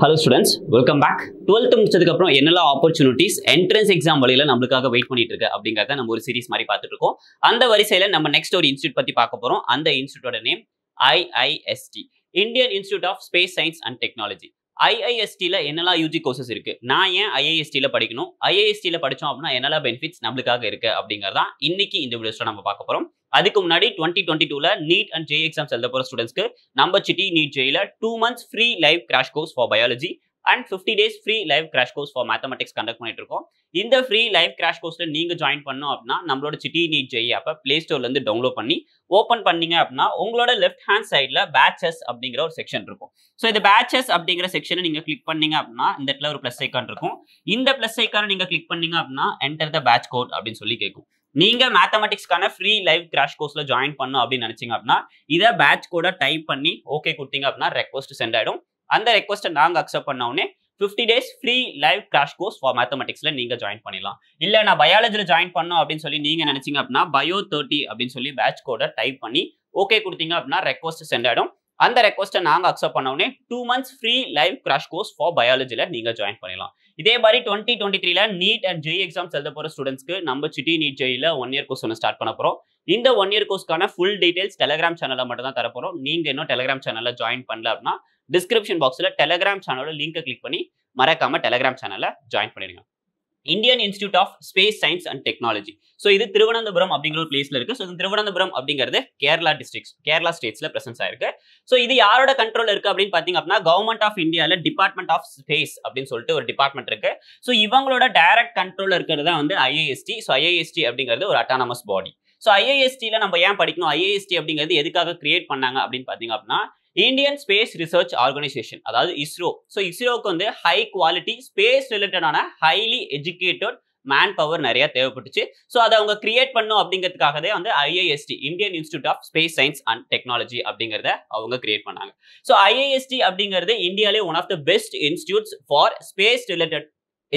hello students welcome back twelfth முடிச்சதுக்கப்புறம் என்னெல்லாம் opportunities entrance exam வழியில் நம்மளுக்காக வெயிட் பண்ணிட்டு இருக்கு அப்படிங்கிறத நம்ம ஒரு சீரிஸ் மாதிரி பார்த்துட்டு இருக்கோம் அந்த வரிசையில் நம்ம நெக்ஸ்ட் ஒரு இன்ஸ்டியூட் பற்றி பார்க்க போகிறோம் அந்த இன்ஸ்டியூட்டோட name IIST Indian institute of space science and technology ஐஐஎஸ்டியில் என்னெல்லாம் யூஜி கோர்சஸ் இருக்குது நான் ஏன் ஐஐஎஸ்டியில் படிக்கணும் ஐஐஎஸ்டியில் படித்தோம் அப்படின்னா என்னெல்லாம் பெனிஃபிட்ஸ் நம்மளுக்காக இருக்குது தான் இன்னைக்கு இந்த வீடியோஸில் நம்ம பார்க்க போகிறோம் அதுக்கு முன்னாடி டுவெண்ட்டி டுவெண்ட்டி டூல நீட் அண்ட் ஜே எக்ஸாம்ஸ் எழுத போகிற ஸ்டூடெண்ட்ஸ்க்கு நம்ம சிட்டி நீட் ஜேயில் two months free live crash course for biology and fifty days free live crash course for mathematics conduct பண்ணிட்டு இருக்கோம் இந்த ஃப்ரீ லைவ் கிராஷ் கோர்ஸில் நீங்கள் ஜாயின் பண்ணோம் அப்படின்னா நம்மளோட சிட்டி நீட் ஜெய் அப்ப பிளே ஸ்டோர்லேருந்து டவுன்லோட் பண்ணி ஓப்பன் பண்ணீங்க அப்படின்னா உங்களோட லெஃப்ட் ஹேண்ட் சைடில் பேச்சஸ் அப்படிங்கிற ஒரு செக்ஷன் இருக்கும் ஸோ இந்த பேச்சஸ் அப்படிங்கிற செக்ஷனை நீங்கள் கிளிக் பண்ணீங்க அப்படின்னா இந்த இடத்துல ஒரு ப்ளஸ் ஐக்கான் இருக்கும் இந்த ப்ளஸ் ஐக்கான நீங்கள் கிளிக் பண்ணீங்க அப்படின்னா என்டர் த பேட்ச் கோட் அப்படின்னு சொல்லி கேட்கும் நீங்க மேத்தமெட்டிக்ஸ்க்கான ஃப்ரீ லைவ் கிராஷ் கோர்ஸ்ல ஜாயின் பண்ணும் அப்படின்னு நினைச்சீங்க அப்படின்னா இதை பேட்ச் கூட டைப் பண்ணி ஓகே கொடுத்தீங்க அப்படின்னா ரெக்வஸ்ட் சென்ட் ஆயிடும் அந்த ரெக்வஸ்ட்டை நாங்கள் அக்செப்ட் உடனே fifty days free live crash course for மேத்தமெட்டிக்ஸில் நீங்கள் ஜாயின் பண்ணிடலாம் இல்லை நான் பயாலஜியில் ஜாயின் பண்ணோம் அப்படின்னு சொல்லி நீங்கள் நினச்சிங்க அப்படின்னா பயோ தேர்ட்டி அப்படின்னு சொல்லி பேட்ச் கோடை டைப் பண்ணி ஓகே கொடுத்தீங்க அப்படின்னா ரெக்வஸ்ட் சென்ட் ஆகிடும் அந்த ரெக்வஸ்ட்டை நாங்கள் அக்செப்ட் உடனே two months free live crash course for பயாலஜியில் நீங்கள் ஜாயின் பண்ணலாம் இதே மாதிரி டுவெண்ட்டி டுவெண்ட்டி த்ரீல நீட் அண்ட் ஜெய் எக்ஸாம்ஸ் எழுத போகிற ஸ்டூடெண்ட்ஸ்க்கு நம்ம சிட்டி நீட் ஜெயில ஒன் இயர் கோர்ஸ் ஒன்று ஸ்டார்ட் பண்ண போகிறோம் இந்த ஒன் இயர் கோர்ஸ்க்கான ஃபுல் டீடைல்ஸ் டெலிகிராம் சேனலில் மட்டும் தான் தரப்போகிறோம் நீங்கள் இன்னும் டெலிகிராம் சேனலில் ஜாயின் பண்ணல அப்படின்னா டிஸ்கிரிப்ஷன் பாக்ஸில் டெலிகிராம் சேனலோட லிங்கை கிளிக் பண்ணி மறக்காமல் டெலிகிராம் சேனலில் ஜாயின் பண்ணிடுங்க Indian institute of space science and technology so இது திருவனந்தபுரம் அப்படிங்கிற ஒரு பிளேஸ்ல இருக்கு ஸோ இந்த திருவனந்தபுரம் அப்படிங்கிறது கேரளா டிஸ்ட்ரிக்ஸ் கேரளா ஸ்டேட்ஸ்ல பிரசன்ஸ் ஆயிருக்கு ஸோ இது யாரோட கண்ட்ரோல் இருக்கு அப்படின்னு பாத்தீங்க அப்படின்னா கவர்மெண்ட் ஆஃப் இந்தியாவில் டிபார்ட்மெண்ட் ஆஃப் ஸ்பேஸ் அப்படின்னு சொல்லிட்டு ஒரு டிபார்ட்மெண்ட் இருக்கு ஸோ இவங்களோட டைரக்ட் கண்ட்ரோல் இருக்கிறது தான் வந்து ஐஏஎஸ்டி ஸோ ஐஏஎஸ்டி அப்படிங்கிறது ஒரு அட்டானமஸ் பாடி ஸோ ஐஏஎஸ்டியில் நம்ம ஏன் படிக்கணும் ஐஏஎஸ்டி அப்படிங்கிறது எதுக்காக கிரியேட் பண்ணாங்க அப்படின்னு பார்த்தீங்க அப்படின்னா இந்தியன் ஸ்பேஸ் ரிசர்ச் ஆர்கனைசேஷன் அதாவது இஸ்ரோ ஸோ இஸ்ரோவுக்கு வந்து ஹை குவாலிட்டி ஸ்பேஸ் ரிலேட்டடான ஹைலி எஜுகேட்டட் மேன் பவர் நிறைய தேவைப்பட்டுச்சு ஸோ அதை அவங்க கிரியேட் பண்ணும் அப்படிங்கிறதுக்காகவே வந்து IAST Indian institute of space science and technology அப்படிங்கிறத அவங்க கிரியேட் பண்ணாங்க ஸோ ஐஏஎஸ்டி அப்படிங்கிறது இந்தியாவிலே one of the best institutes for space related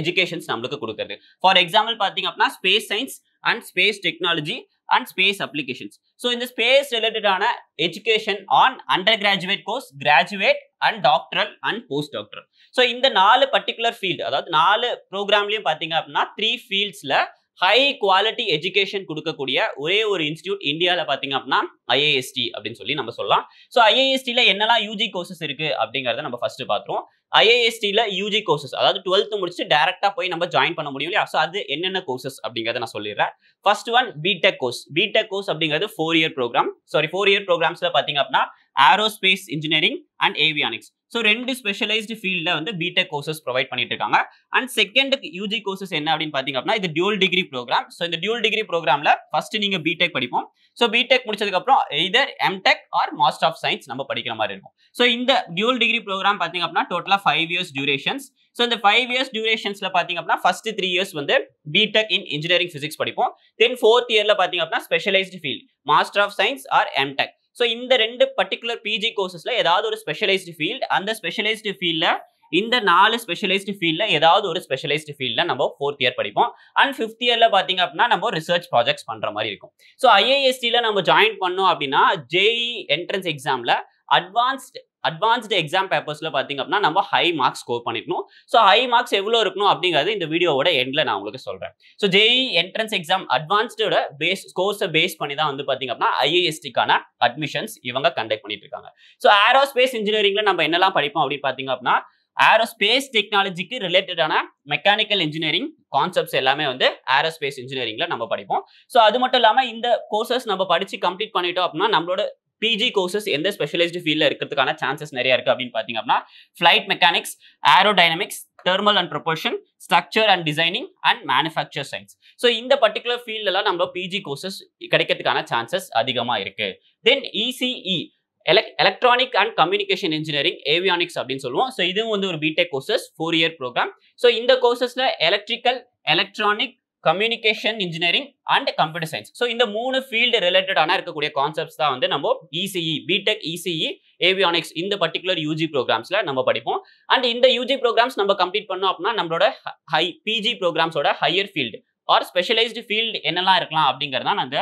educations நம்மளுக்கு கொடுக்குறது ஃபார் எக்ஸாம்பிள் பார்த்தீங்க அப்படின்னா space science and space technology and space applications so இந்த ஸ்பேஸ் ரிலேட்டடான education on undergraduate course graduate and doctoral and post doctor so இந்த நாலு particular field அதாவது நாலு ப்ரோக்ராம்லையும் பார்த்தீங்க அப்படின்னா த்ரீ ஃபீல்ட்ஸில் ஹை குவாலிட்டி எஜுகேஷன் கொடுக்கக்கூடிய ஒரே ஒரு இன்ஸ்டியூட் இந்தியாவில் பார்த்தீங்க அப்படின்னா ஐஏஎஸ்டி அப்படின்னு சொல்லி நம்ம சொல்லலாம் ஸோ ஐஏஎஸ்டியில் என்னெல்லாம் யூஜி கோர்சஸ் இருக்குது அப்படிங்கிறத நம்ம ஃபஸ்ட்டு பார்த்துருவோம் ஐஏஎஸ்டியில் யூஜி கோர்சஸ் அதாவது டுவெல்த்து முடிச்சுட்டு டேரெக்டாக போய் நம்ம ஜாயின் பண்ண முடியும் இல்லையா ஸோ அது என்னென்ன கோர்சஸ் அப்படிங்கிறத நான் சொல்லிடுறேன் first one BTech course BTech course அப்படிங்கிறது four year program sorry four year ப்ரோக்ராம்ஸில் பார்த்தீங்க அப்படின்னா aerospace engineering and avionics so ரெண்டு ஸ்பெஷலைஸ்டு ஃபீல்டில் வந்து பிடெக் கோர்சஸ் ப்ரொவைட் பண்ணிட்டு இருக்காங்க அண்ட் செகண்ட் யூஜி கோர்சஸ் என்ன அப்படின்னு பார்த்தீங்க அப்படின்னா இது டியூல் டிகிரி ப்ரோக்ராம் ஸோ இந்த டியூல் டிகிரி ப்ரோக்ராமில் ஃபஸ்ட்டு நீங்கள் பிடெக் படிப்போம் ஸோ பிடெக் முடிச்சதுக்கப்புறம் either MTech or master of science நம்ம படிக்கிற மாதிரி இருக்கும் ஸோ இந்த டியூல் டிகிரி ப்ரோக்ராம் பார்த்தீங்க அப்படின்னா டோட்டலாக ஃபைவ் இயர்ஸ் டியூரேஷன்ஸ் ஸோ இந்த ஃபைவ் இயர்ஸ் டியூரேஷன்ஸில் பார்த்தீங்க அப்படின்னா ஃபர்ஸ்ட் த்ரீ இயர்ஸ் வந்து பிடெக் இன் இன்ஜினியரிங் ஃபிசிக்ஸ் படிப்போம் தென் ஃபோர்த் இயரில் பார்த்தீங்க அப்படின்னா specialised field master of science or MTech so இந்த ரெண்டு பர்டிகுலர் பிஜி கோர்சஸில் ஏதாவது ஒரு ஸ்பெஷலைஸ்டு ஃபீல்டு அந்த ஸ்பெஷலைஸ்டு ஃபீல்டில் இந்த நாலு ஸ்பெஷலைஸ்டு ஃபீல்டில் ஏதாவது ஒரு ஸ்பெஷலைஸ்டு ஃபீல்டில் நம்ம ஃபோர்த் இயர் படிப்போம் அண்ட் ஃபிஃப்த் இயரில் பார்த்தீங்க அப்படின்னா நம்ம ரிசர்ச் ப்ராஜெக்ட்ஸ் பண்ணுற மாதிரி இருக்கும் ஸோ ஐஏஎஸ்டியில் நம்ம ஜாயின் பண்ணோம் அப்படின்னா ஜேஇ என்ட்ரன்ஸ் எக்ஸாமில் அட்வான்ஸ்டு அட்வான்ஸ்டு எக்ஸாம் பேப்பர்ஸில் பார்த்தீங்க அப்படின்னா நம்ம ஹை மார்க்ஸ் ஸ்கோர் பண்ணிக்கணும் ஸோ ஹை மார்க்ஸ் எவ்வளோ இருக்கணும் அப்படிங்கிறது இந்த வீடியோவோட எண்டில் நான் உங்களுக்கு சொல்கிறேன் ஸோ ஜேஇ என்ட்ரன்ஸ் எக்ஸாம் அட்வான்ஸ்டோட பேஸ் ஸ்கோர்ஸை பேஸ் பண்ணி தான் வந்து பார்த்தீங்க அப்படின்னா ஐஏஎஸ்டிக்கான அட்மிஷன்ஸ் இவங்க கண்டக்ட் பண்ணிட்டு இருக்காங்க ஸோ ஏரோஸ்பேஸ் இன்ஜினியரிங்கில் நம்ம என்னெல்லாம் படிப்போம் அப்படின்னு பார்த்தீங்க அப்படின்னா ஏரோஸ்பேஸ் டெக்னாலஜிக்கு ரிலேட்டடான மெக்கானிக்கல் இன்ஜினியரிங் கான்செப்ட்ஸ் எல்லாமே வந்து ஏரோஸ்பேஸ் இன்ஜினியரிங்ல நம்ம படிப்போம் ஸோ அது மட்டும் இல்லாமல் இந்த கோர்சஸ் நம்ம படித்து கம்ப்ளீட் பண்ணிட்டோம் அப்படின்னா நம்மளோட பிஜி கோர்சஸ் எந்த ஸ்பெஷலைஸ்டு ஃபீல்டில் இருக்கிறதுக்கான சான்சஸ் நிறைய இருக்குது அப்படின்னு பார்த்தீங்க அப்படின்னா flight mechanics aerodynamics thermal and propulsion structure and designing and manufacture science so இந்த பர்டிகுலர் ஃபீல்டெல்லாம் நம்ம பிஜி கோர்சஸ் கிடைக்கிறதுக்கான சான்சஸ் அதிகமாக இருக்குது then ECE elec electronic and communication engineering avionics அப்படின்னு சொல்லுவோம் ஸோ இதுவும் வந்து ஒரு BTech courses four year program so இந்த கோர்சஸில் electrical electronic communication engineering and computer science so இந்த மூணு ஃபீல்டு ரிலேட்டடான இருக்கக்கூடிய கான்செப்ட்ஸ் தான் வந்து நம்ம இசிஇ பிடெக் இசிஇ ஏவியானிக்ஸ் இந்த பர்டிகுலர் யூஜி ப்ரோக்ராம்ஸில் நம்ம படிப்போம் அண்ட் இந்த யூஜி ப்ரோக்ராம்ஸ் நம்ம கம்ப்ளீட் பண்ணோம் அப்படின்னா நம்மளோட ஹை பிஜி ப்ரோக்ராம்ஸோட higher field or specialised field என்னெல்லாம் இருக்கலாம் அப்படிங்கிறதா நான் அந்த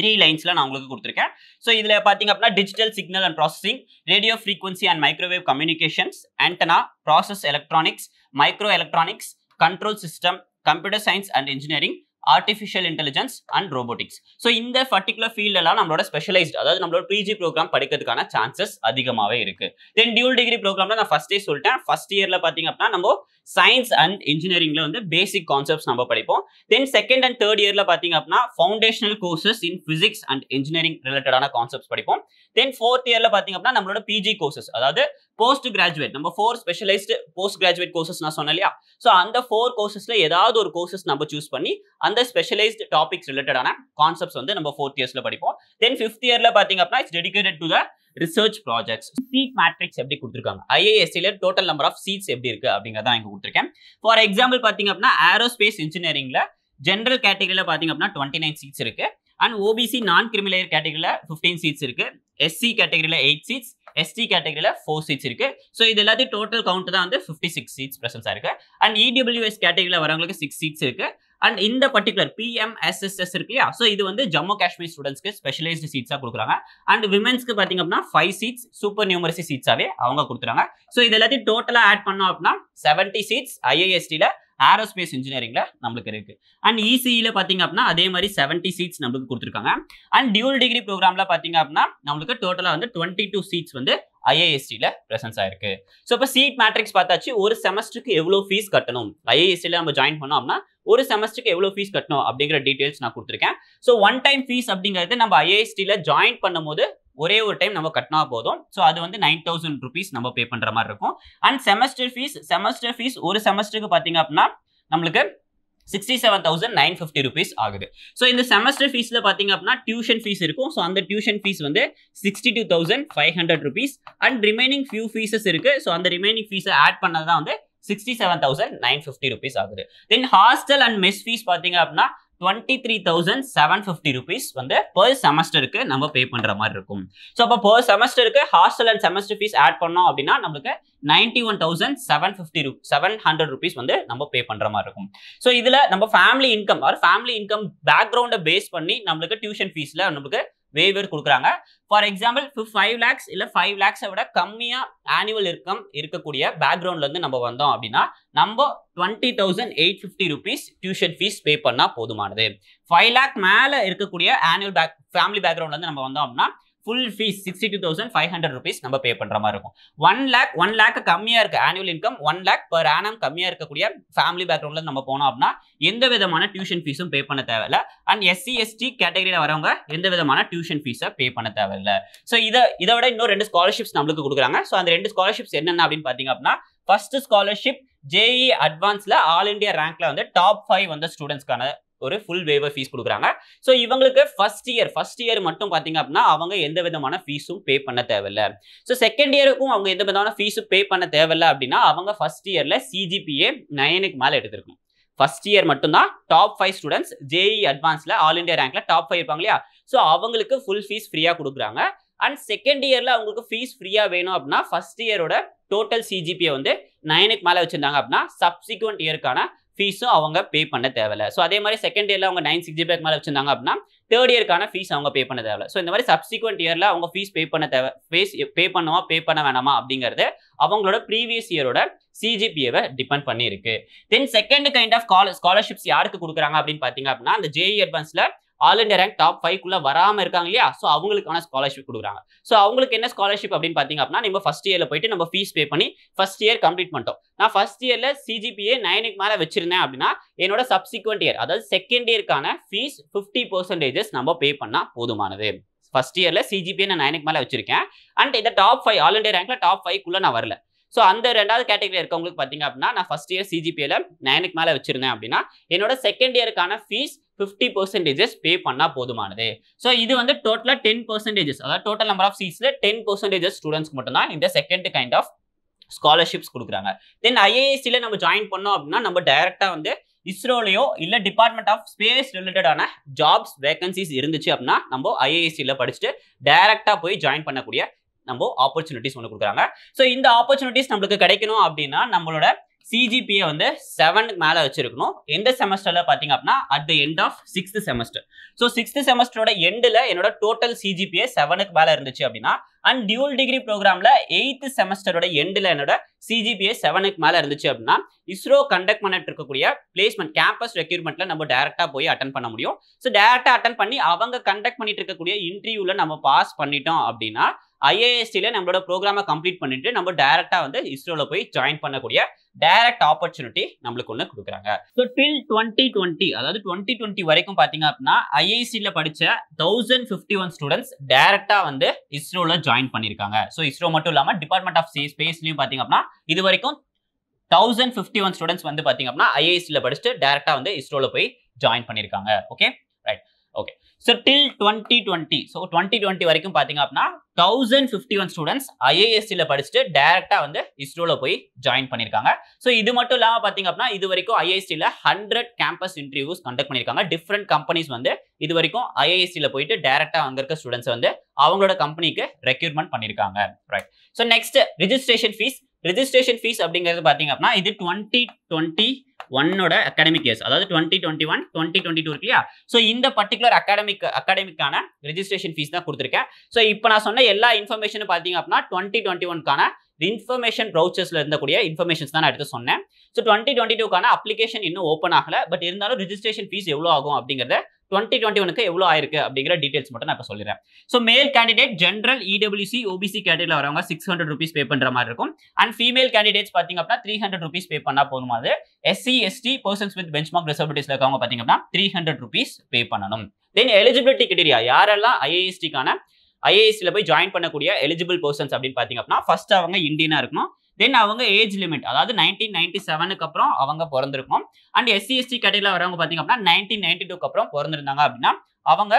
த்ரீ லைன்ஸில் நான் உங்களுக்கு கொடுத்துருக்கேன் ஸோ இதில் பார்த்தீங்க அப்படின்னா digital signal and processing radio frequency and microwave communications antenna process electronics micro electronics control system computer science and engineering artificial intelligence and robotics so இந்த பர்டிகுலர் ஃபீல்டெல்லாம் நம்மளோட ஸ்பெஷலைஸ்ட் அதாவது நம்மளோட பிஜி ப்ரோக்ராம் படிக்கிறதுக்கான சான்சஸ் அதிகமாகவே இருக்கு தென் டியூல் டிகிரி ப்ரோக்ராம்ல நான் ஃபர்ஸ்டே சொல்லிட்டேன் ஃபர்ஸ்ட் இயர்ல பாத்தீங்க அப்படின்னா நம்ம சயின்ஸ் அண்ட் இன்ஜினியரிங்ல வந்து பேசிக் கான்செப்ட்ஸ் நம்ம படிப்போம் தென் செகண்ட் அண்ட் தேர்ட் இயர்ல பாத்தீங்க அப்படின்னா foundational courses in physics and engineering ரிலேட்டடான கான்செப்ட்ஸ் படிப்போம் தென் ஃபோர்த் இயர்ல பாத்தீங்க அப்படின்னா நம்மளோட பிஜி கோர்சஸ் அதாவது போஸ்ட் கிராஜுவேட் நம்ம four specialised post graduate courses நான் சொன்னேன் இல்லையா ஸோ அந்த ஃபோர் கோர்சஸ்ல ஏதாவது ஒரு கோர்சஸ் நம்ம சூஸ் பண்ணி அந்த ஸ்பெஷலைஸ்டு டாபிக்ஸ் ரிலேட்டடான கான்செப்ட்ஸ் வந்து நம்ம ஃபோர்த் இயர்ஸ்ல படிப்போம் தென் ஃபிஃப்த் இயர்ல பாத்தீங்க அப்படின்னா it's dedicated to the research projects seat matrix எப்படி கொடுத்துருக்காங்க ஐஏஎஸ்சியில் டோட்டல் நம்பர் ஆஃப் சீட்ஸ் எப்படி இருக்கு அப்படிங்கிறத இங்கே கொடுத்துருக்கேன் ஃபார் எக்ஸாம்பிள் பார்த்தீங்க அப்படின்னா ஏரோஸ்பேஸ் இன்ஜினியரிங்கில் ஜென்ரல் கேட்டகரியில் பார்த்தீங்க அப்படின்னா டுவெண்ட்டி நைன் சீட்ஸ் இருக்குது அண்ட் ஓபிசி நான் கிரிமிலேயர் கேட்டகரியில் ஃபிஃப்டீன் சீட்ஸ் இருக்குது எஸ்சி கேட்டகரியில் எயிட் சீட்ஸ் எஸ்டி கேட்டகரியில் ஃபோர் சீட்ஸ் இருக்கு ஸோ இது எல்லாத்தையும் டோட்டல் கவுண்ட் தான் வந்து ஃபிஃப்டி சிக்ஸ் சீட்ஸ் ப்ரெசன்ஸாக இருக்கு அண்ட் இடபிள்யூஎஸ் கேட்டகரியில் வரவங்களுக்கு சிக்ஸ் சீட்ஸ் இருக்கு அண்ட் இந்த பர்டிகுலர் பிஎம்எஸ்எஸ்எஸ் இருக்கு இல்லையா ஸோ இது வந்து ஜம்மு காஷ்மீர் ஸ்டூடெண்ட்ஸ்க்கு ஸ்பெஷலைஸ்டு சீட்ஸாக கொடுக்குறாங்க அண்ட் விமென்ஸ்க்கு பார்த்தீங்க அப்படின்னா ஃபைவ் சீட்ஸ் சூப்பர் நியூமரசி சீட்ஸாகவே அவங்க கொடுத்துறாங்க ஸோ இது எல்லாத்தையும் டோட்டலாக ஆட் பண்ணோம் அப்படின்னா செவன்ட்டி சீட்ஸ் ஐஏஎஸ்டியில் ஏரோஸ்பேஸ் இன்ஜினியரிங்கில் நம்மளுக்கு இருக்கு அண்ட் இசிஇல e e பார்த்திங்க அப்படின்னா அதே மாதிரி செவன்டி சீட்ஸ் நம்மளுக்கு கொடுத்துருக்காங்க அண்ட் டியூல் டிகிரி ப்ரோக்ராமில் பார்த்திங்க அப்படின்னா நம்மளுக்கு டோட்டலாக வந்து டுவெண்ட்டி டூ சீட்ஸ் வந்து ஐஏஎஸ்டியில் ப்ரெசன்ஸ் ஆயிருக்கு ஸோ இப்போ சீட் மேட்ரிக்ஸ் பார்த்தாச்சு ஒரு செமஸ்டருக்கு எவ்வளோ ஃபீஸ் கட்டணும் ஐஏஎஸ்டியில் நம்ம ஜாயின் பண்ணோம் அப்படின்னா ஒரு செமஸ்டருக்கு எவ்வளோ ஃபீஸ் கட்டணும் அப்படிங்கிற டீட்டெயில்ஸ் நான் கொடுத்துருக்கேன் ஸோ ஒன் டைம் ஃபீஸ் அப்படிங்கிறது நம்ம ஐஏஎஸ்டியில் ஜாயின் பண்ணும்போது ஒரே ஒரு டைம் நம்ம கட்டினா போதும் ஸோ அது வந்து நைன் தௌசண்ட் ருபீஸ் நம்ம பே பண்ணுற மாதிரி இருக்கும் and semester fees semester fees ஒரு செமஸ்டருக்கு பார்த்தீங்க அப்படின்னா நம்மளுக்கு sixty seven thousand nine fifty rupees ஆகுது ஸோ இந்த செமஸ்டர் ஃபீஸில் பார்த்தீங்க அப்படின்னா டியூஷன் ஃபீஸ் இருக்கும் ஸோ அந்த டியூஷன் ஃபீஸ் வந்து sixty two thousand five hundred rupees and remaining few fees இருக்குது ஸோ அந்த ரிமைனிங் ஃபீஸை ஆட் பண்ணது தான் வந்து sixty seven thousand nine fifty rupees ஆகுது then hostel and mess fees பார்த்தீங்க அப்படின்னா twenty three thousand seven fifty rupees வந்து பர் செமஸ்டருக்கு நம்ம பே பண்ணுற மாதிரி இருக்கும் ஸோ அப்போ பர் செமஸ்டருக்கு hostel and semester fees add பண்ணோம் அப்படின்னா நம்மளுக்கு ninety one thousand seven fifty ru seven hundred rupees வந்து நம்ம பே பண்ணுற மாதிரி இருக்கும் ஸோ இதில் நம்ம family income or family income பேக்ரவுண்டை பேஸ் பண்ணி நம்மளுக்கு டியூஷன் ஃபீஸில் நம்மளுக்கு வேவர் கொடுக்குறாங்க ஃபார் எக்ஸாம்பிள் ஃபைவ் லேக்ஸ் இல்லை ஃபைவ் லேக்ஸை விட கம்மியாக ஆனுவல் இன்கம் இருக்கக்கூடிய பேக்ரவுண்ட்லேருந்து நம்ம வந்தோம் அப்படின்னா நம்ம twenty thousand eight fifty rupees tuition fees pay பண்ணால் போதுமானது ஃபைவ் லேக் மேலே இருக்கக்கூடிய ஆனுவல் பேக் ஃபேமிலி பேக்ரவுண்ட்லேருந்து நம்ம வந்தோம் அப்படின்னா full fees sixty two thousand five hundred rupees நம்ம பே பண்ணுற மாதிரி இருக்கும் ஒன் லேக் ஒன் லேக் கம்மியாக இருக்குது annual income one lakh per annum கம்மியாக இருக்கக்கூடிய ஃபேமிலி பேக்ரவுண்டில் நம்ம போனோம் அப்படின்னா எந்த விதமான டியூஷன் ஃபீஸும் பே பண்ண தேவையில்ல அண்ட் எஸ்சி எஸ்டி கேட்டகரியில் வரவங்க எந்த விதமான டியூஷன் ஃபீஸை பே பண்ண தேவையில்ல ஸோ இதை இதை விட இன்னும் ரெண்டு ஸ்காலர்ஷிப்ஸ் நம்மளுக்கு கொடுக்குறாங்க ஸோ அந்த ரெண்டு ஸ்காலர்ஷிப்ஸ் என்னென்ன அப்படின்னு பார்த்தீங்க அப்படின்னா ஃபஸ்ட்டு ஸ்காலர்ஷிப் ஜேஇ அட்வான்ஸில் ஆல் இண்டியா ரேங்க்ல வந்து டாப் ஃபைவ் வந்து ஸ்டூடெண்ட்ஸ்க்கான ஒரு ஃபுல் வேவர் ஃபீஸ் கொடுக்குறாங்க ஸோ இவங்களுக்கு ஃபர்ஸ்ட் இயர் ஃபர்ஸ்ட் இயர் மட்டும் பார்த்தீங்க அப்படின்னா அவங்க எந்த விதமான ஃபீஸும் பே பண்ண தேவையில்லை ஸோ செகண்ட் இயருக்கும் அவங்க எந்த விதமான ஃபீஸும் பே பண்ண தேவையில்ல அப்படின்னா அவங்க ஃபர்ஸ்ட் இயரில் சிஜிபிஏ நைனுக்கு மேலே எடுத்திருக்கும் ஃபஸ்ட் இயர் மட்டும்தான் டாப் ஃபைவ் ஸ்டூடெண்ட்ஸ் ஜேஇ அட்வான்ஸில் ஆல் இண்டியா ரேங்க்ல டாப் ஃபைவ் இருப்பாங்க இல்லையா ஸோ அவங்களுக்கு ஃபுல் ஃபீஸ் ஃப்ரீயாக கொடுக்குறாங்க அண்ட் செகண்ட் இயரில் அவங்களுக்கு ஃபீஸ் ஃப்ரீயாக வேணும் அப்படின்னா ஃபர்ஸ்ட் இயரோட டோட்டல் சிஜிபியை வந்து நைனுக்கு மேலே வச்சுருந்தாங்க அப்படின்னா சப்சிக்வெண்ட் இயருக்கான ஃபீஸும் அவங்க பே பண்ண தேவையில்ல ஸோ அதே மாதிரி செகண்ட் இயரில் அவங்க நைன் சிக்ஸ் பேக் மேலே வச்சிருந்தாங்க அப்படின்னா தேர்ட் இயருக்கான ஃபீஸ் அவங்க பே பண்ண தேவையில்ல ஸோ இந்த மாதிரி சப்சிக்வெண்ட் இயரில் அவங்க ஃபீஸ் பே பண்ண தேவை ஃபீஸ் பே பண்ணுவா பே பண்ண வேணாமா அப்படிங்கிறது அவங்களோட ப்ரீவியஸ் இயரோட சிஜிபிஏவை டிபெண்ட் பண்ணியிருக்கு then second kind of scholarships யாருக்கு கொடுக்குறாங்க அப்படின்னு பார்த்தீங்க அப்படின்னா அந்த ஜேஇ அட்வான்ஸில் e all India rank top ஃபைவ்க்குள்ளே வராமல் இருக்காங்க இல்லையா ஸோ அவங்களுக்கான ஸ்காலர்ஷிப் கொடுக்குறாங்க ஸோ அவங்களுக்கு என்ன ஸ்காலர்ஷிப் அப்படின்னு பார்த்தீங்க அப்படின்னா நம்ம ஃபஸ்ட் இயரில் போயிட்டு நம்ம ஃபீஸ் பே பண்ணி ஃபஸ்ட் இயர் கம்ப்ளீட் பண்ணிட்டோம் நான் ஃபஸ்ட் இயரில் சிஜிபிஏ நைனுக்கு மேலே வச்சிருந்தேன் அப்படின்னா என்னோட சப்சிக்வெண்ட் இயர் அதாவது செகண்ட் இயருக்கான ஃபீஸ் ஃபிஃப்டி பர்சன்டேஜஸ் நம்ம பே பண்ணால் போதுமானது ஃபஸ்ட் இயரில் சிஜிபிஏ நான் நைனுக்கு மேலே வச்சிருக்கேன் அண்ட் இந்த டாப் ஃபைவ் ஆல் இண்டியா ரேங்க்ல டாப் ஃபைவ்க்குள்ளே நான் வரல ஸோ அந்த ரெண்டாவது கேட்டகரி இருக்கவங்களுக்கு பார்த்தீங்க அப்படின்னா நான் ஃபஸ்ட் இயர் சிஜிபியில் நைனுக்கு மேலே வச்சுருந்தேன் அப்படின்னா என்னோட செகண்ட் இயருக்கான ஃபீஸ் ஃபிஃப்டி பர்சன்டேஜஸ் பே பண்ணால் போதுமானது ஸோ இது வந்து டோட்டலாக டென் பர்சன்டேஜஸ் அதாவது டோட்டல் நம்பர் ஆஃப் சீட்ஸில் டென் பர்சன்டேஜஸ் ஸ்டூடெண்ட்ஸ்க்கு மட்டும்தான் இந்த செகண்ட் கைண்ட் ஆஃப் ஸ்காலர்ஷிப்ஸ் கொடுக்குறாங்க தென் ஐஏஎஸ்சியில் நம்ம ஜாயின் பண்ணோம் அப்படின்னா நம்ம டைரெக்டாக வந்து இஸ்ரோலையோ இல்லை டிபார்ட்மெண்ட் ஆஃப் ஸ்பேஸ் ரிலேட்டடான ஜாப்ஸ் வேகன்சிஸ் இருந்துச்சு அப்படின்னா நம்ம ஐஏஎஸ்சியில் படிச்சுட்டு டைரெக்டாக போய் ஜாயின் பண்ணக்கூடிய நம்ம ஆப்பர்ச்சுனிட்டிஸ் ஒன்று கொடுக்குறாங்க ஸோ இந்த ஆப்பர்ச்சுனிட்டிஸ் நம்மளுக்கு கிடைக்கணும் அப்படின்னா நம்மளோட சிஜிபிஏ வந்து செவனுக்கு மேலே வச்சிருக்கணும் எந்த செமஸ்டரில் பார்த்தீங்க அப்படின்னா at the end of sixth semester so sixth செமஸ்டரோட எண்டில் என்னோட டோட்டல் சிஜிபிஏ செவனுக்கு மேலே இருந்துச்சு அப்படின்னா அண்ட் டியூல் டிகிரி ப்ரோக்ராமில் எயித்து செமஸ்டரோட எண்டில் என்னோட சிஜிபிஏ செவனுக்கு மேலே இருந்துச்சு அப்படின்னா இஸ்ரோ கண்டக்ட் பண்ணிட்டு இருக்கக்கூடிய பிளேஸ்மெண்ட் கேம்பஸ் ரெக்யூர்மெண்ட்டில் நம்ம டேரெக்டாக போய் அட்டன் பண்ண முடியும் ஸோ டேரெக்டாக அட்டன் பண்ணி அவங்க கண்டக்ட் பண்ணிட்டு இருக்கக்கூடிய இன்டர்வியூவில் நம்ம பாஸ் பண்ணிட்டோம் அப்படின்னா ஐஏஎஸ்டியில் நம்மளோட ப்ரோக்ராமை கம்ப்ளீட் பண்ணிட்டு நம்ம டேரெக்டாக வந்து இஸ்ரோவில் போய் ஜாயின் பண்ணக்கூடிய டைரக்ட் ஆப்பர்ச்சுனிட்டி நம்மளுக்கு ஒன்று கொடுக்குறாங்க ஸோ டில் டுவெண்ட்டி டுவெண்ட்டி அதாவது டுவெண்ட்டி டுவெண்ட்டி வரைக்கும் பார்த்தீங்க அப்படின்னா ஐஐசியில் படித்த தௌசண்ட் ஃபிஃப்டி ஒன் ஸ்டூடெண்ட்ஸ் டேரெக்டாக வந்து இஸ்ரோவில் ஜாயின் ஜாயின் பண்ணியிருக்காங்க ஸோ இஸ்ரோ மட்டும் இல்லாமல் டிபார்ட்மெண்ட் ஆஃப் ஸ்பேஸ்லையும் பார்த்தீங்க அப்படின்னா இது வரைக்கும் தௌசண்ட் ஃபிஃப்டி ஒன் ஸ்டூடெண்ட்ஸ் வந்து பார்த்தீங்க அப்படின்னா ஐஏஎஸ்சியில் படிச்சுட்டு டேரெக்டாக வந்து இஸ்ரோவில் போய் ஜாயின் பண்ணியிருக்காங்க okay right okay so till twenty twenty so twenty twenty வரைக்கும் பார்த்தீங்க அப்படின்னா தௌசண்ட் ஃபிஃப்டி ஒன் ஸ்டூடெண்ட்ஸ் ஐஏஎஸ்சியில் படிச்சுட்டு டேரெக்டாக வந்து இஸ்ரோவில் போய் ஜாயின் பண்ணியிருக்காங்க ஸோ இது மட்டும் இல்லாமல் பார்த்தீங்க அப்படின்னா இது வரைக்கும் ஐஏஎஸ்சியில் ஹண்ட்ரட் கேம்பஸ் இன்டர்வியூஸ் கண்டக்ட் பண்ணியிருக்காங்க டிஃப்ரெண்ட் கம்பெனிஸ் வந்து இது வரைக்கும் ஐஏஎஸ்சியில் போயிட்டு டேரெக்டாக அங்கே இருக்க ஸ்டூடெண்ட்ஸ் வந்து அவங்களோட கம்பெனிக்கு ரெக்யூர்மெண்ட் பண்ணியிருக்காங்க right so next registration fee registration fee அப்படிங்கிறது பார்த்தீங்க அப்படின்னா இது டுவெண்ட்டி டுவெண்ட்டி ஒன்னோட அகாடமிக் இயர்ஸ் அதாவது twenty twenty one twenty twenty two இருக்கு இல்லையா ஸோ இந்த பர்டிகுலர் அகாடமிக் அகாடமிக்கான ரிஜிஸ்ட்ரேஷன் ஃபீஸ் தான் கொடுத்துருக்கேன் ஸோ இப்போ நான் சொன்ன எல்லா இன்ஃபர்மேஷனும் பார்த்தீங்க அப்படின்னா டுவெண்ட்டி டுவெண்ட்டி ஒன்க்கான இன்ஃபர்மேஷன் ப்ரௌச்சர்ஸ்ல இருந்தக்கூடிய இன்ஃபர்மேஷன்ஸ் தான் நான் எடுத்து சொன்னேன் ஸோ டுவெண்ட்டி டுவெண்ட்டி டூக்கான அப்ளிகேஷன் இன்னும் ஓப்பன் ஆகல பட் இருந்தாலும் ரிஜிஸ்ட்ரேஷன் ஃபீஸ் எவ்வளோ ஆகும் அப்படிங்கிறத டுவெண்ட்டி டுவெண்ட்டி ஒனுக்கு எவ்வளோ ஆயிருக்கு அப்படிங்கிற டீடெயில்ஸ் மட்டும் நான் இப்போ சொல்லிடுறேன் so male candidate general EWC OBC கேட்டகரியில் வரவங்க சிக்ஸ் ஹண்ட்ரட் ருபீஸ் பே பண்ணுற மாதிரி இருக்கும் அண்ட் ஃபீமேல் கேண்டிடேட்ஸ் பார்த்திங்க அப்படின்னா த்ரீ ஹண்ட்ரட் ருபீஸ் பே பண்ணால் போதும் அது SC ST persons with benchmark டிசபிலிட்டிஸில் இருக்கவங்க பார்த்திங்க அப்படின்னா த்ரீ ஹண்ட்ரட் ருபீஸ் பே பண்ணணும் தென் எலிஜிபிலிட்டி கிட்டேரியா யாரெல்லாம் ஐஏஎஸ்டிக்கான ஐஏஎஸ்டியில் போய் ஜாயின் பண்ணக்கூடிய எலிஜிபிள் பர்சன்ஸ் அப்படின்னு பார்த்தீங்க அப்படின்னா ஃபர்ஸ்ட் அவங்க இந்தியனாக இருக்கணும் தென் அவங்க ஏஜ் லிமிட் அதாவது நைன்டீன் நைன்டி செவனுக்கு அப்புறம் அவங்க பிறந்திருக்கும் அண்ட் எஸ்சி எஸ்டி கேட்டகரியில் வரவங்க பார்த்தீங்க அப்படின்னா நைன்டீன் நைன்டி டூக்கு அப்புறம் பிறந்திருந்தாங்க அப்படின்னா அவங்க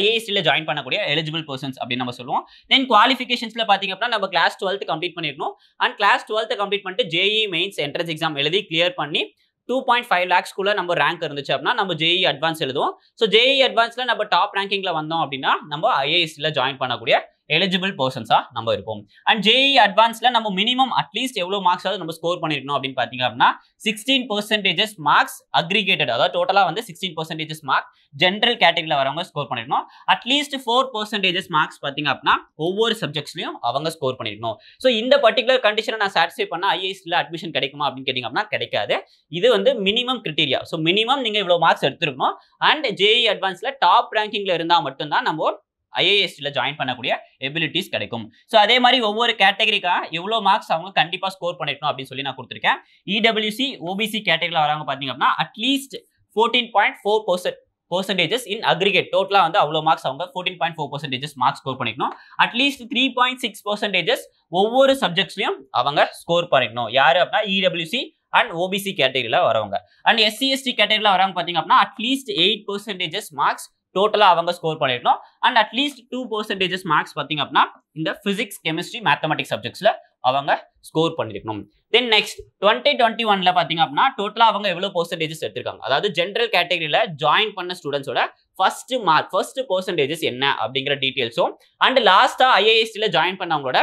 ஐஏஎஸ்டியில் ஜாயின் பண்ணக்கூடிய எலிஜிபிள் பர்சன்ஸ் அப்படின்னு நம்ம சொல்லுவோம் தென் குவாலிஃபிகேஷன்ஸில் பார்த்திங்க அப்படின்னா நம்ம கிளாஸ் டுவெல்த் கம்ப்ளீட் பண்ணிருக்கணும் அண்ட் கிளாஸ் டுவெல்த் கம்ப்ளீட் பண்ணிட்டு ஜேஇ மெயின்ஸ் என்ட்ரன்ஸ் எக்ஸாம் எழுதி கிளியர் பண்ணி டூ பாயிண்ட் ஃபைவ் லேக்ஸ்க்குள்ள நம்ம ரேங்க் இருந்துச்சு அப்படின்னா நம்ம ஜேஇ அட்வான்ஸ் e எழுதுவோம் ஸோ ஜேஇ அட்வான்ஸில் நம்ம டாப் ரேங்கிங்கில் வந்தோம் அப்படின்னா நம்ம ஐஏஎஸ்டியில் ஜாயின் பண்ணக்கூடிய எலிஜிபிள் பர்சன்ஸாக நம்ம இருப்போம் அண்ட் ஜேஇ அட்வான்ஸில் நம்ம மினிமம் அட்லீஸ்ட் எவ்வளோ மார்க்ஸாவது நம்ம ஸ்கோர் பண்ணிருக்கணும் அப்படின்னு பார்த்தீங்க அப்படின்னா சிக்ஸ்டீன் பர்சன்டேஜஸ் மார்க்ஸ் அக்ரிகேட்டட் அதாவது டோட்டலாக வந்து சிக்ஸ்டீன் பர்சன்டேஜஸ் மார்க் ஜென்ரல் கேட்டகரியில் வரவங்க ஸ்கோர் பண்ணிருக்கணும் அட்லீஸ்ட் ஃபோர் பர்சன்டேஜஸ் மார்க்ஸ் பார்த்தீங்க அப்படின்னா ஒவ்வொரு சப்ஜெக்ட்ஸ்லையும் அவங்க ஸ்கோர் பண்ணிருக்கணும் ஸோ இந்த பர்டிகுலர் கண்டிஷனை நான் சாட்டிஸ்ஃபை பண்ண ஐஏஎஸ்ல அட்மிஷன் கிடைக்குமா அப்படின்னு கேட்டிங்க அப்படின்னா கிடைக்காது இது வந்து மினிமம் கிரிட்டீரியா ஸோ மினிமம் நீங்கள் இவ்வளோ மார்க்ஸ் எடுத்துருக்கணும் அண்ட் ஜேஇ அட்வான்ஸில் டாப் ரேங்கிங்கில் இருந்தால் மட்டும்தான் நம்ம ஐஏஎஸ்டியில் ஜாயின் பண்ணக்கூடிய எபிலிட்டிஸ் கிடைக்கும் ஸோ அதே மாதிரி ஒவ்வொரு கேட்டகரிக்கா எவ்வளோ மார்க்ஸ் அவங்க கண்டிப்பாக ஸ்கோர் பண்ணிக்கணும் அப்படின்னு சொல்லி நான் கொடுத்துருக்கேன் இடபிள்யூசி e ஓபிசி கேட்டகரியில் வராங்க பார்த்தீங்க அப்படின்னா at least fourteen point four percent percentages in aggregate டோட்டலாக வந்து அவ்வளோ மார்க்ஸ் அவங்க fourteen point four percentages marks score பண்ணிக்கணும் at least three point six percentages ஒவ்வொரு சப்ஜெக்ட்ஸ்லையும் அவங்க ஸ்கோர் பண்ணிக்கணும் யார் அப்படின்னா இடபிள்யூசி அண்ட் ஓபிசி கேட்டகரியில் வரவங்க அண்ட் எஸ்சிஎஸ்டி கேட்டகரியில் வராங்க பார்த்தீங்க அப்படின்னா அட்லீஸ்ட் எயிட் பர்சன்டேஜஸ் மார்க்ஸ் டோட்டலாக அவங்க ஸ்கோர் பண்ணிருக்கணும் and at least two percentages marks பார்த்தீங்க அப்படின்னா இந்த ஃபிசிக்ஸ் கெமிஸ்ட்ரி மேத்தமெட்டிக்ஸ் சப்ஜெக்ட்ஸில் அவங்க ஸ்கோர் பண்ணியிருக்கணும் தென் நெக்ஸ்ட் டுவெண்ட்டி டுவெண்ட்டி ஒன்ல பார்த்தீங்க அப்படின்னா டோட்டலாக அவங்க எவ்வளோ பர்சன்டேஜஸ் எடுத்திருக்காங்க அதாவது ஜென்ரல் கேட்டகரியில் ஜாயின் பண்ண ஸ்டூடெண்ட்ஸோட ஃபஸ்ட்டு மார்க் ஃபர்ஸ்ட் பர்சன்டேஜஸ் என்ன அப்படிங்கிற டீட்டெயில்ஸும் அண்ட் லாஸ்ட்டாக ஐஐஎஸ்டியில் ஜாயின் பண்ணவங்களோட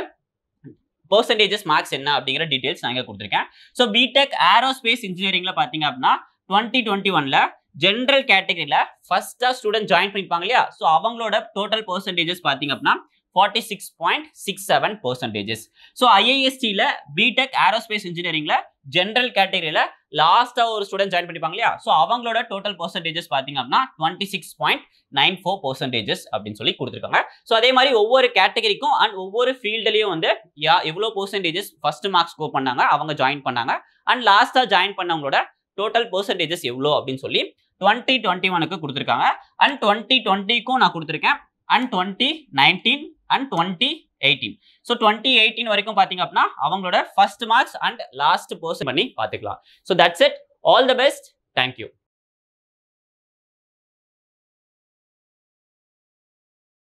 பர்சன்டேஜஸ் மார்க்ஸ் என்ன அப்படிங்கிற டீட்டெயில்ஸ் நான் இங்கே கொடுத்துருக்கேன் ஸோ பிடெக் ஏரோஸ்பேஸ் இன்ஜினியரிங்கில் பார்த்தீங்க அப்படின்னா டுவெண்ட்டி டுவெண்ட்டி ஒனில் ஜென்ரல் கேட்டகரியில் ஃபர்ஸ்ட்டாக ஸ்டூடெண்ட் ஜாயின் பண்ணிப்பாங்க இல்லையா ஸோ அவங்களோட டோட்டல் பர்சன்டேஜஸ் பார்த்தீங்க அப்படின்னா forty six point six seven percentages so ஐஏஎஸ்டியில் பிடெக் ஏரோஸ்பேஸ் இன்ஜினியரிங்கில் ஜென்ரல் கேட்டகரியில் லாஸ்ட்டாக ஒரு ஸ்டூடெண்ட் ஜாயின் பண்ணிப்பாங்க இல்லையா ஸோ அவங்களோட டோட்டல் பர்சன்டேஜஸ் பார்த்தீங்க அப்படின்னா twenty six point nine four percentages அப்படின்னு சொல்லி கொடுத்துருக்காங்க ஸோ அதே மாதிரி ஒவ்வொரு கேட்டகரிக்கும் அண்ட் ஒவ்வொரு ஃபீல்டுலேயும் வந்து யா எவ்வளோ பர்சன்டேஜஸ் ஃபர்ஸ்ட் மார்க் ஸ்கோர் பண்ணாங்க அவங்க ஜாயின் பண்ணாங்க அண்ட் லாஸ்ட்டாக ஜாயின் பண்ணவங்களோட டோட்டல் பர்சன்டேஜஸ் எவ்வளோ அப்படின்னு சொல்லி டுவெண்ட்டி டுவெண்ட்டி ஒனுக்கு கொடுத்துருக்காங்க அண்ட் டுவெண்ட்டி டுவெண்ட்டிக்கும் நான் கொடுத்துருக்கேன் and twenty nineteen and twenty eighteen so twenty eighteen வரைக்கும் பார்த்தீங்க அப்படின்னா அவங்களோட first marks and last post பண்ணி பார்த்துக்கலாம் so that's it all the best thank you